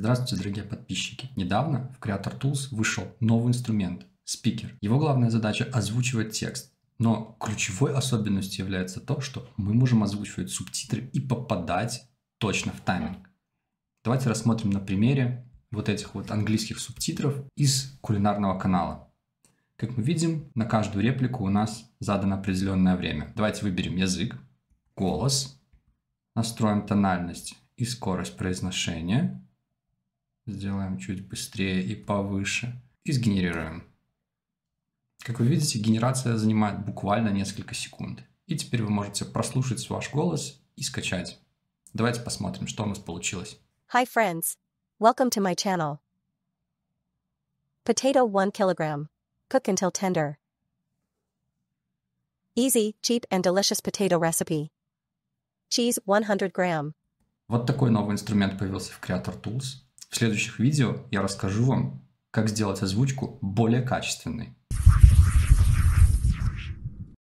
Здравствуйте, дорогие подписчики. Недавно в Creator Tools вышел новый инструмент – спикер. Его главная задача – озвучивать текст. Но ключевой особенностью является то, что мы можем озвучивать субтитры и попадать точно в тайминг. Давайте рассмотрим на примере вот этих вот английских субтитров из кулинарного канала. Как мы видим, на каждую реплику у нас задано определенное время. Давайте выберем язык, голос, настроим тональность и скорость произношения. Сделаем чуть быстрее и повыше. И сгенерируем. Как вы видите, генерация занимает буквально несколько секунд. И теперь вы можете прослушать ваш голос и скачать. Давайте посмотрим, что у нас получилось. Hi friends. Welcome to my channel. Potato 1 kilogram. Cook until tender. Easy, cheap and delicious potato recipe. Cheese 100 gram. Вот такой новый инструмент появился в Creator Tools. В следующих видео я расскажу вам, как сделать озвучку более качественной.